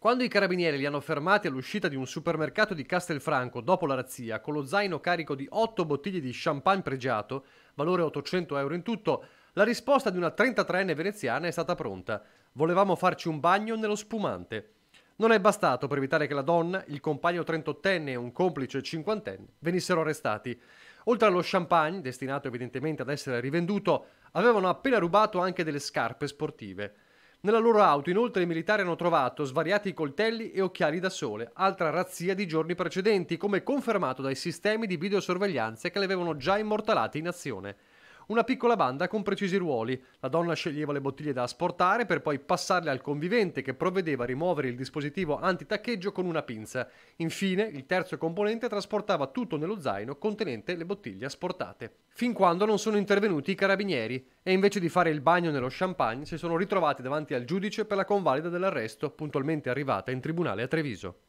Quando i carabinieri li hanno fermati all'uscita di un supermercato di Castelfranco dopo la razzia, con lo zaino carico di 8 bottiglie di champagne pregiato, valore 800 euro in tutto, la risposta di una 33enne veneziana è stata pronta. Volevamo farci un bagno nello spumante. Non è bastato per evitare che la donna, il compagno 38enne e un complice 50enne venissero arrestati. Oltre allo champagne, destinato evidentemente ad essere rivenduto, avevano appena rubato anche delle scarpe sportive. Nella loro auto inoltre i militari hanno trovato svariati coltelli e occhiali da sole, altra razzia di giorni precedenti, come confermato dai sistemi di videosorveglianza che li avevano già immortalati in azione una piccola banda con precisi ruoli. La donna sceglieva le bottiglie da asportare per poi passarle al convivente che provvedeva a rimuovere il dispositivo antitaccheggio con una pinza. Infine, il terzo componente trasportava tutto nello zaino contenente le bottiglie asportate. Fin quando non sono intervenuti i carabinieri e invece di fare il bagno nello champagne si sono ritrovati davanti al giudice per la convalida dell'arresto, puntualmente arrivata in tribunale a Treviso.